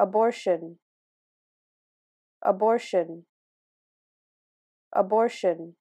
abortion abortion abortion